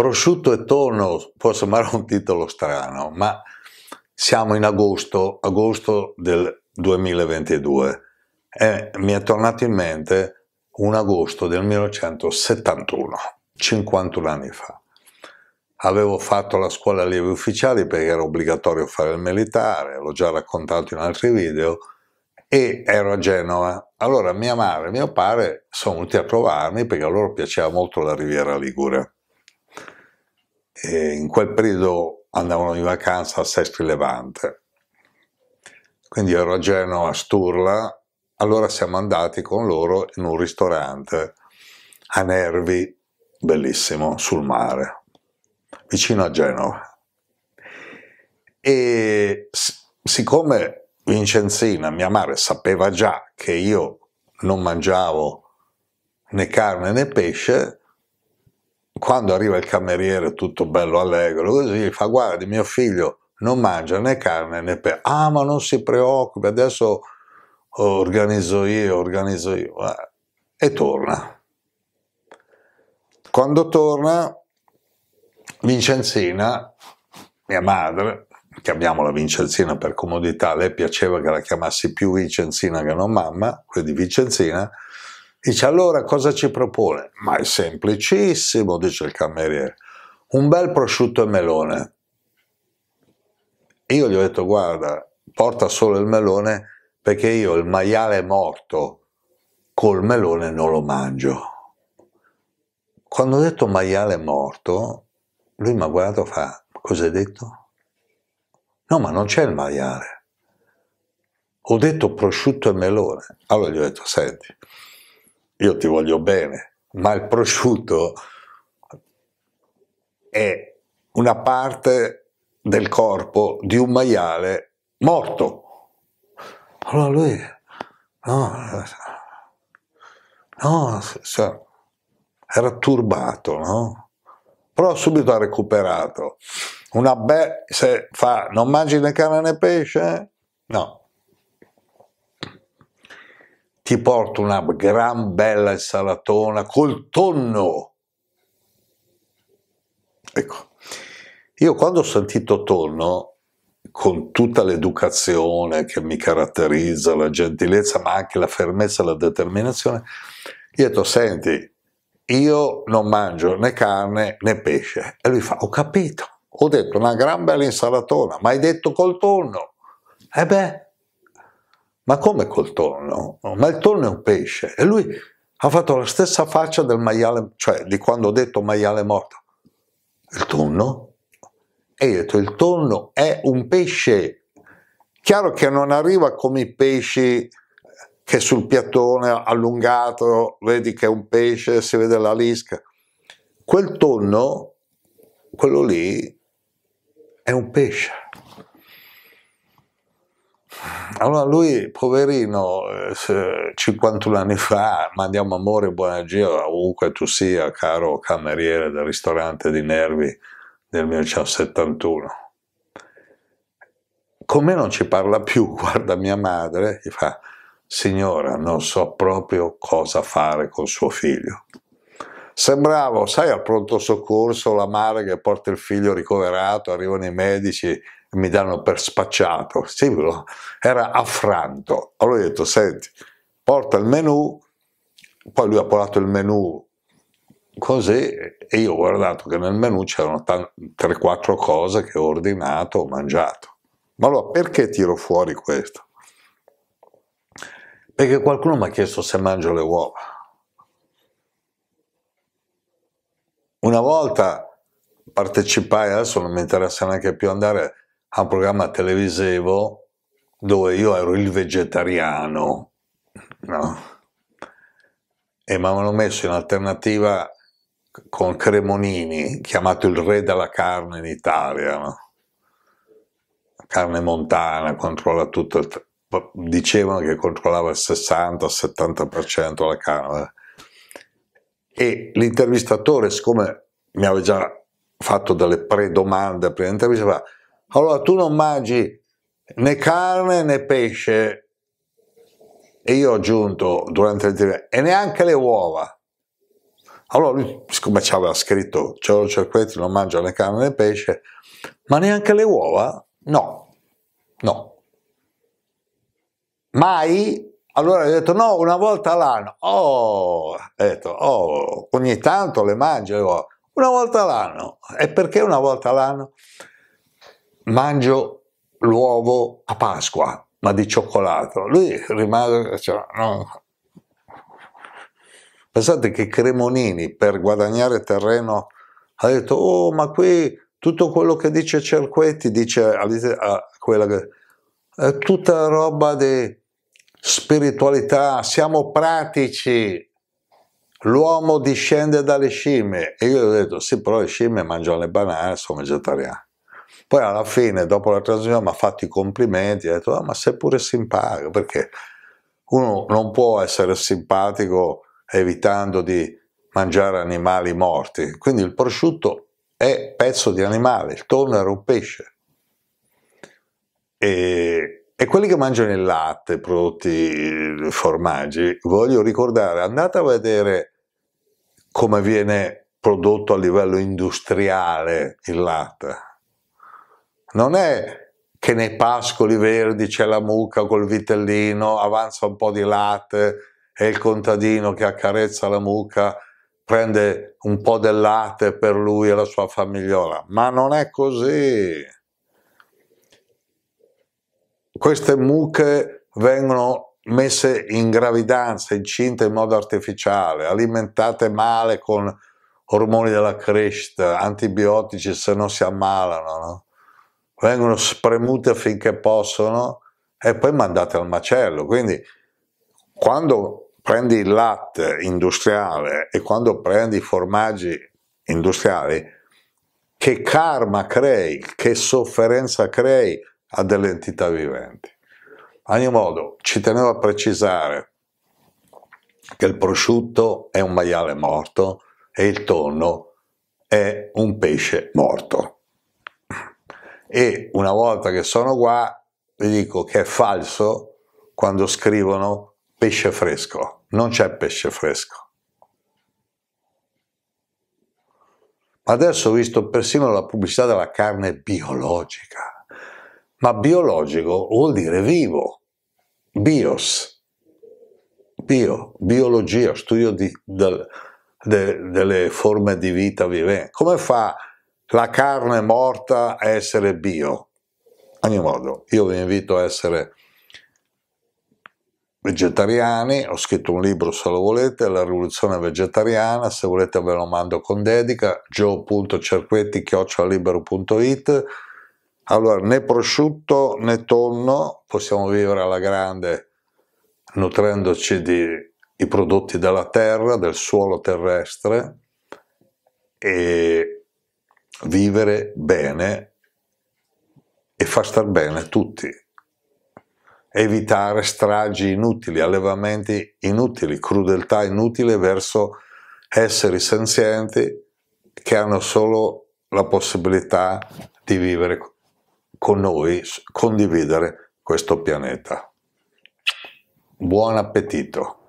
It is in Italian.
Prosciutto e tonno può sembrare un titolo strano, ma siamo in agosto, agosto del 2022 e mi è tornato in mente un agosto del 1971, 51 anni fa. Avevo fatto la scuola allievi ufficiali perché era obbligatorio fare il militare, l'ho già raccontato in altri video, e ero a Genova. Allora mia madre e mio padre sono venuti a trovarmi perché a loro piaceva molto la Riviera Ligure eh, in quel periodo andavano in vacanza a Sestri Levante. Quindi ero a Genova, a Sturla, allora siamo andati con loro in un ristorante a Nervi, bellissimo, sul mare, vicino a Genova. E siccome Vincenzina, mia madre, sapeva già che io non mangiavo né carne né pesce, quando arriva il cameriere tutto bello allegro, così fa guardi mio figlio non mangia né carne né pesce, ah ma non si preoccupi, adesso organizzo io, organizzo io, ah, e torna. Quando torna, Vincenzina, mia madre, chiamiamola Vincenzina per comodità, a lei piaceva che la chiamassi più Vincenzina che non mamma, quindi Vincenzina, Dice allora cosa ci propone? Ma è semplicissimo, dice il cameriere, un bel prosciutto e melone. Io gli ho detto guarda, porta solo il melone perché io il maiale morto col melone non lo mangio. Quando ho detto maiale morto, lui mi ha guardato e fa, cosa hai detto? No, ma non c'è il maiale. Ho detto prosciutto e melone. Allora gli ho detto, senti, io ti voglio bene, ma il prosciutto è una parte del corpo di un maiale morto. Allora lui, no, no cioè, era turbato, no? Però subito ha recuperato. Una be- se fa, non mangi né carne né pesce? Eh? No, ti porto una gran bella insalatona col tonno. Ecco, io quando ho sentito tonno, con tutta l'educazione che mi caratterizza, la gentilezza, ma anche la fermezza e la determinazione, io ho detto, senti, io non mangio né carne né pesce. E lui fa, ho capito, ho detto una gran bella insalatona, ma hai detto col tonno. E beh, ma come col tonno? Ma il tonno è un pesce. E lui ha fatto la stessa faccia del maiale, cioè di quando ho detto maiale morto. Il tonno? E io ho detto, il tonno è un pesce. Chiaro che non arriva come i pesci che sul piattone allungato, vedi che è un pesce, si vede la lisca. Quel tonno, quello lì, è un pesce. Allora lui, poverino, 51 eh, anni fa, mandiamo amore e buona gira ovunque tu sia, caro cameriere del ristorante di Nervi del 1971. Con me non ci parla più, guarda mia madre, gli fa, signora, non so proprio cosa fare con suo figlio. Sembravo, sai, al pronto soccorso, la madre che porta il figlio ricoverato, arrivano i medici, mi danno per spacciato, sì, era affranto. Allora ho detto, senti, porta il menù, poi lui ha portato il menù così e io ho guardato che nel menù c'erano 3-4 cose che ho ordinato, ho mangiato. Ma allora perché tiro fuori questo? Perché qualcuno mi ha chiesto se mangio le uova. Una volta partecipai, adesso non mi interessa neanche più andare a un programma televisivo dove io ero il vegetariano, no? E mi avevano messo in alternativa con Cremonini, chiamato il re della carne in Italia, no? carne montana, controlla tutto, il, dicevano che controllava il 60-70% della carne. E l'intervistatore, siccome mi aveva già fatto delle pre-domande prima dell'intervista, allora tu non mangi né carne né pesce, e io ho aggiunto durante il l'intervista, e neanche le uova. Allora lui, siccome ci aveva scritto, Ciao Cerquetti non mangia né carne né pesce, ma neanche le uova? No, no. Mai? Allora ha detto no, una volta all'anno. Oh, ha detto, oh, ogni tanto le mangio le uova. Una volta all'anno. E perché una volta all'anno? mangio l'uovo a Pasqua, ma di cioccolato. Lui rimase, cioè, no. Pensate che Cremonini per guadagnare terreno ha detto, oh ma qui tutto quello che dice Cerquetti, dice a, quella che... È tutta roba di spiritualità, siamo pratici, l'uomo discende dalle scimmie. E io gli ho detto, sì, però le scimmie mangiano le banane, sono vegetariani. Poi alla fine, dopo la trasmissione, mi ha fatto i complimenti, ha detto, ah, ma sei pure simpatico, perché uno non può essere simpatico evitando di mangiare animali morti. Quindi il prosciutto è pezzo di animale, il tonno era un pesce. E, e, quelli che mangiano il latte, prodotti formaggi, voglio ricordare, andate a vedere come viene prodotto a livello industriale il latte non è che nei pascoli verdi c'è la mucca col vitellino, avanza un po' di latte e il contadino che accarezza la mucca prende un po' del latte per lui e la sua famigliola, ma non è così. Queste mucche vengono messe in gravidanza, incinte in modo artificiale, alimentate male con ormoni della crescita, antibiotici se non si ammalano, no? vengono spremute finché possono e poi mandate al macello. Quindi quando prendi il latte industriale e quando prendi i formaggi industriali, che karma crei, che sofferenza crei a delle entità viventi. A ogni modo, ci tenevo a precisare che il prosciutto è un maiale morto e il tonno è un pesce morto e una volta che sono qua vi dico che è falso quando scrivono pesce fresco, non c'è pesce fresco. Ma adesso ho visto persino la pubblicità della carne biologica, ma biologico vuol dire vivo, bios, bio, biologia, studio di, del, de, delle forme di vita viventi. Come fa la carne morta a essere bio. Ogni modo, io vi invito a essere vegetariani, ho scritto un libro se lo volete, La rivoluzione vegetariana, se volete ve lo mando con dedica, joe.cerquetti.libero.it Allora, né prosciutto né tonno, possiamo vivere alla grande nutrendoci dei prodotti della terra, del suolo terrestre e vivere bene e far star bene tutti, evitare stragi inutili, allevamenti inutili, crudeltà inutile verso esseri senzienti che hanno solo la possibilità di vivere con noi, condividere questo pianeta. Buon appetito!